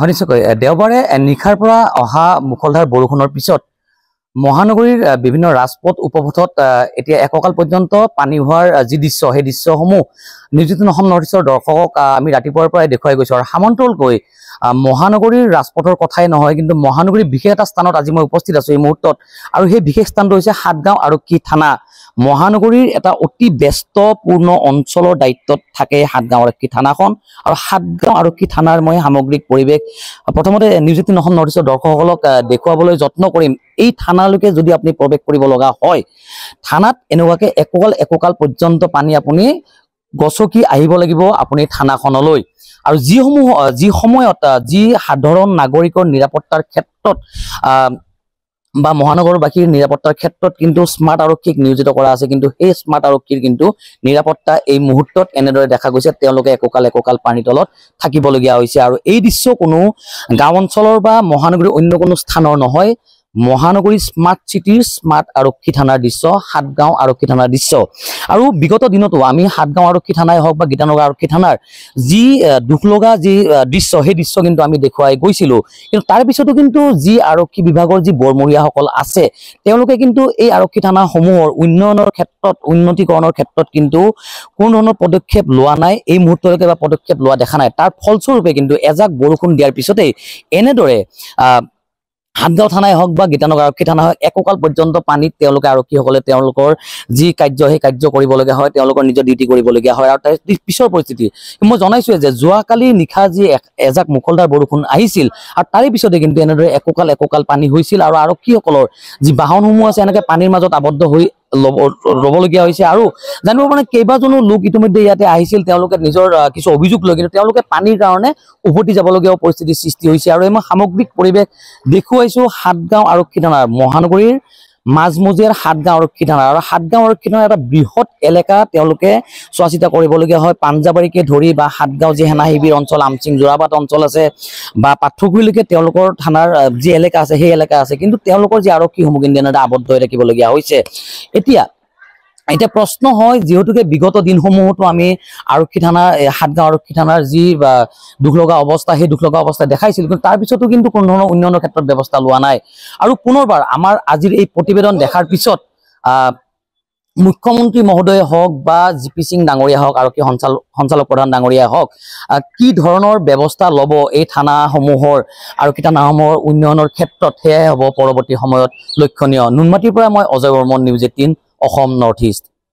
শুনিছোঁ দেওবাৰে নিশাৰ পৰা অহা মুখলধাৰ বৰষুণৰ পিছত মহানগৰীৰ বিভিন্ন ৰাজপথ উপপথত এতিয়া এককাল পৰ্যন্ত পানী হোৱাৰ যি দৃশ্য সেই দৃশ্যসমূহ নিউজিটন অসম নৰ্থ ইষ্টৰ দৰ্শকক আমি ৰাতিপুৱাৰ পৰাই দেখুৱাই গৈছোঁ আৰু সামন্তলকৈ মহানগৰীৰ ৰাজপথৰ কথাই নহয় কিন্তু মহানগৰীৰ বিশেষ এটা স্থানত আজি মই উপস্থিত আছোঁ এই মুহূৰ্তত আৰু সেই বিশেষ স্থানটো হৈছে সাতগাঁও আৰক্ষী থানা মহানগৰীৰ এটা অতি ব্যস্তপূৰ্ণ অঞ্চলৰ দায়িত্বত থাকে সাতগাঁও আৰক্ষী থানাখন আৰু সাতগাঁও আৰক্ষী থানাৰ মই সামগ্ৰিক পৰিৱেশ প্ৰথমতে নিউজ এইটিন অসম নৰ্থ ইষ্টৰ দৰ্শকসকলক দেখুৱাবলৈ যত্ন কৰিম এই থানালৈকে যদি আপুনি প্ৰৱেশ কৰিব লগা হয় থানাত এনেকুৱাকৈ একোকাল একোকাল পৰ্যন্ত পানী আপুনি গচকি আহিব লাগিব আপুনি থানাখনলৈ আৰু যিসমূহ যি সময়ত যি সাধাৰণ নাগৰিকৰ নিৰাপত্তাৰ ক্ষেত্ৰত বা মহানগৰবাসীৰ নিৰাপত্তাৰ ক্ষেত্ৰত কিন্তু স্মাৰ্ট আৰক্ষীক নিয়োজিত কৰা আছে কিন্তু সেই স্মাৰ্ট আৰক্ষীৰ কিন্তু নিৰাপত্তা এই মুহূৰ্তত এনেদৰে দেখা গৈছে তেওঁলোকে একোকাল একোকাল পানীৰ তলত থাকিবলগীয়া হৈছে আৰু এই দৃশ্য কোনো গাঁও অঞ্চলৰ বা মহানগৰীৰ অন্য কোনো স্থানৰ নহয় মহানগৰী স্মাৰ্ট চিটিৰ স্মাৰ্ট আৰক্ষী থানাৰ দৃশ্য সাতগাঁও আৰক্ষী থানাৰ দৃশ্য আৰু বিগত দিনতো আমি সাতগাঁও আৰক্ষী থানাই হওক বা গীতানগৰ আৰক্ষী থানাৰ যি দুখ লগা যি দৃশ্য সেই দৃশ্য কিন্তু আমি দেখুৱাই গৈছিলোঁ কিন্তু তাৰপিছতো কিন্তু যি আৰক্ষী বিভাগৰ যি সকল আছে তেওঁলোকে কিন্তু এই আৰক্ষী থানাসমূহৰ উন্নয়নৰ ক্ষেত্ৰত উন্নতিকৰণৰ ক্ষেত্ৰত কিন্তু কোনো ধৰণৰ পদক্ষেপ লোৱা নাই এই মুহূৰ্তলৈকে বা পদক্ষেপ লোৱা দেখা নাই তাৰ ফলস্বৰূপে কিন্তু এজাক বৰষুণ দিয়াৰ পিছতেই এনেদৰে হাতগাঁও থানাই হওক বা গীতানগৰ আৰক্ষী থানা হওক একোকাল পৰ্যন্ত পানীত তেওঁলোকে আৰক্ষীসকলে তেওঁলোকৰ যি কাৰ্য সেই কাৰ্য কৰিবলগীয়া হয় তেওঁলোকৰ নিজৰ ডিউটি কৰিবলগীয়া হয় আৰু তাৰ পিছৰ পৰিস্থিতি মই জনাইছোৱে যে যোৱাকালি নিশা যি এজাক মুখলধাৰ বৰষুণ আহিছিল আৰু তাৰে পিছতে কিন্তু এনেদৰে একোকাল একোকাল পানী হৈছিল আৰু আৰক্ষীসকলৰ যি বাহনসমূহ আছে এনেকৈ পানীৰ মাজত আবদ্ধ হৈ ল'ব ল'বলগীয়া হৈছে আৰু জানিব মানে কেইবাজনো লোক ইতিমধ্যে ইয়াতে আহিছিল তেওঁলোকে নিজৰ কিছু অভিযোগ লৈ কিন্তু তেওঁলোকে পানীৰ কাৰণে উভতি যাবলগীয়া পৰিস্থিতিৰ সৃষ্টি হৈছে আৰু এই মই সামগ্ৰিক পৰিৱেশ দেখুৱাইছোঁ সাতগাঁও আৰক্ষী থানাৰ মহানগৰীৰ মাজমজিয়াৰ সাতগাঁও আৰক্ষী থানা আৰু সাতগাঁও আৰক্ষী থানাৰ এটা বৃহৎ এলেকা তেওঁলোকে চোৱা চিতা কৰিবলগীয়া হয় পাঞ্জাবাৰীকে ধৰি বা সাতগাঁও যি হেনা শিবিৰ অঞ্চল আমচিং যোৰাবাট অঞ্চল আছে বা পাঠগুৰিলৈকে তেওঁলোকৰ থানাৰ যি এলেকা আছে সেই এলেকা আছে কিন্তু তেওঁলোকৰ যি আৰক্ষী সমুখীন দিনতে আবদ্ধ হৈ থাকিবলগীয়া হৈছে এতিয়া এতিয়া প্ৰশ্ন হয় যিহেতুকে বিগত দিনসমূহতো আমি আৰক্ষী থানা সাতগাঁও আৰক্ষী থানাৰ যি দুখ লগা অৱস্থা সেই দুখ লগা অৱস্থা দেখাইছিল কিন্তু তাৰপিছতো কিন্তু কোনো ধৰণৰ উন্নয়নৰ ক্ষেত্ৰত ব্যৱস্থা লোৱা নাই আৰু পুনৰবাৰ আমাৰ আজিৰ এই প্ৰতিবেদন দেখাৰ পিছত মুখ্যমন্ত্ৰী মহোদয়ে হওক বা জি পি সিং ডাঙৰীয়া হওক আৰক্ষী সঞ্চাল সঞ্চালক প্ৰধান ডাঙৰীয়াই হওক কি ধৰণৰ ব্যৱস্থা ল'ব এই থানাসমূহৰ আৰক্ষী থানাসমূহৰ উন্নয়নৰ ক্ষেত্ৰত সেয়াই হ'ব পৰৱৰ্তী সময়ত লক্ষণীয় নুনমাটিৰ পৰা মই Ajay Barman news eighteen Assam north east